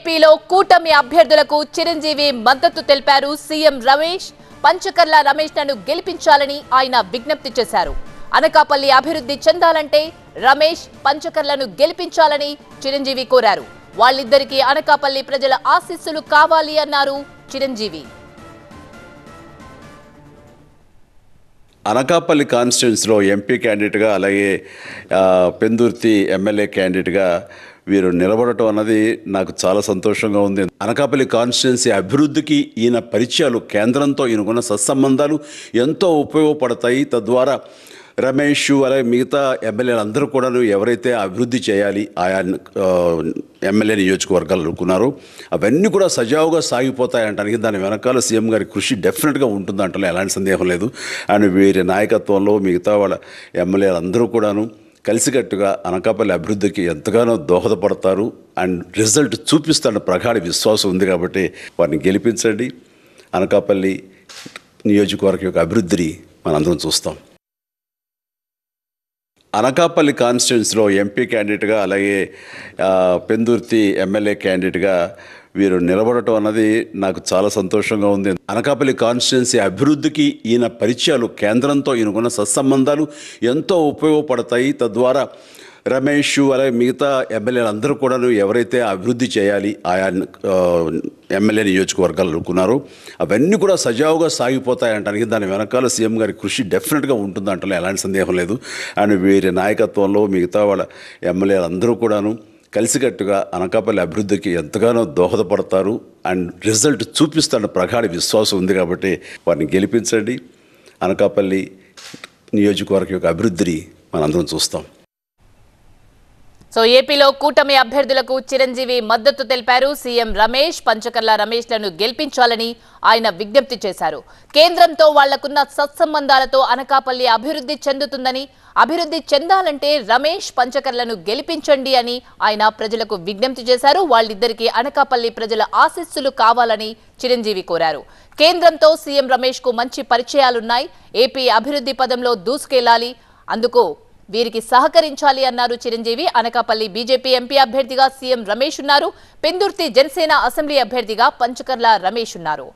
ఏపీలో కూటమి అభ్యర్థులకు చిరంజీవి మద్దతు తెలిపారు సీఎం రమేష్ పంచకర్ల రమేష్ నన్ను గెలిపించాలని ఆయన విజ్ఞప్తి చేశారు అనకాపల్లి అభివృద్ధి చెందాలంటే రమేష్ పంచకర్లను గెలిపించాలని చిరంజీవి కోరారు వాళ్ళిద్దరికీ అనకాపల్లి ప్రజల ఆశీస్సులు కావాలి అన్నారు చిరంజీవి అనకాపల్లి కాన్స్టిట్యున్సీలో ఎంపీ క్యాండిడేట్గా అలాగే పెందుర్తి ఎమ్మెల్యే క్యాండిడేట్గా వీరు నిలబడటం అన్నది నాకు చాలా సంతోషంగా ఉంది అనకాపల్లి కాన్స్టిట్యున్సీ అభివృద్ధికి ఈయన పరిచయాలు కేంద్రంతో ఈయనకున్న సత్సంబంధాలు ఎంతో ఉపయోగపడతాయి తద్వారా రమేష్ అలాగే మిగతా ఎమ్మెల్యేలు అందరూ కూడా ఎవరైతే అభివృద్ధి చేయాలి ఆయా ఎమ్మెల్యే నియోజకవర్గాలు అనుకున్నారో అవన్నీ కూడా సజావుగా సాగిపోతాయంటానికి దాని వెనకాల సీఎం గారి కృషి డెఫినెట్గా ఉంటుందంటే ఎలాంటి సందేహం లేదు అండ్ వీరి నాయకత్వంలో మిగతా వాళ్ళ ఎమ్మెల్యేలు అందరూ కూడాను కలిసికట్టుగా అనకాపల్లి అభివృద్ధికి ఎంతగానో దోహదపడతారు అండ్ రిజల్ట్ చూపిస్తారని ప్రగాఢ విశ్వాసం ఉంది కాబట్టి వారిని గెలిపించండి అనకాపల్లి నియోజకవర్గం యొక్క అభివృద్ధిని మనందరం చూస్తాం అనకాపల్లి కాన్స్టిట్యున్సీలో ఎంపీ క్యాండిడేట్గా అలాగే పెందుర్తి ఎమ్మెల్యే క్యాండిడేట్గా వీరు నిలబడటం అన్నది నాకు చాలా సంతోషంగా ఉంది అనకాపల్లి కాన్స్టిట్యున్సీ అభివృద్ధికి ఈయన పరిచయాలు కేంద్రంతో ఈయనకున్న సత్సంబంధాలు ఎంతో ఉపయోగపడతాయి తద్వారా రమేష్ అలాగే మిగతా ఎమ్మెల్యేలందరూ కూడా ఎవరైతే అభివృద్ధి చేయాలి ఆయా ఎమ్మెల్యే నియోజకవర్గాలు అనుకున్నారు అవన్నీ కూడా సజావుగా సాగిపోతాయంటానికి దాని వెనకాల సీఎం గారి కృషి డెఫినెట్గా అంటే ఎలాంటి సందేహం లేదు అండ్ వీరి నాయకత్వంలో మిగతా వాళ్ళ ఎమ్మెల్యేలు అందరూ కూడాను కలిసికట్టుగా అనకాపల్లి అభివృద్ధికి ఎంతగానో దోహదపడతారు అండ్ రిజల్ట్ చూపిస్తారన్న ప్రగాఢ విశ్వాసం ఉంది కాబట్టి వారిని గెలిపించండి అనకాపల్లి నియోజకవర్గం యొక్క అభివృద్ధిని మనందరం చూస్తాం సో ఏపీలో కూటమి అభ్యర్థులకు చిరంజీవి మద్దతు తెలిపారు సీఎం రమేష్ పంచకర్ల రమేష్లను గెలిపించాలని ఆయన విజ్ఞప్తి చేశారు కేంద్రంతో వాళ్లకున్న సత్సంబంధాలతో అనకాపల్లి అభివృద్ధి చెందుతుందని అభివృద్ధి చెందాలంటే రమేష్ పంచకర్లను గెలిపించండి అని ఆయన ప్రజలకు విజ్ఞప్తి చేశారు వాళ్ళిద్దరికీ అనకాపల్లి ప్రజల ఆశీస్సులు కావాలని చిరంజీవి కోరారు కేంద్రంతో సీఎం రమేష్కు మంచి పరిచయాలున్నాయి ఏపీ అభివృద్ధి పదంలో దూసుకెళ్లాలి అందుకు వీరికి సహకరించాలి అన్నారు చిరంజీవి అనకాపల్లి బీజేపీ ఎంపీ అభ్యర్థిగా సీఎం రమేష్ ఉన్నారు పెందుర్తి జనసేన అసెంబ్లీ అభ్యర్థిగా పంచకర్ల రమేష్ ఉన్నారు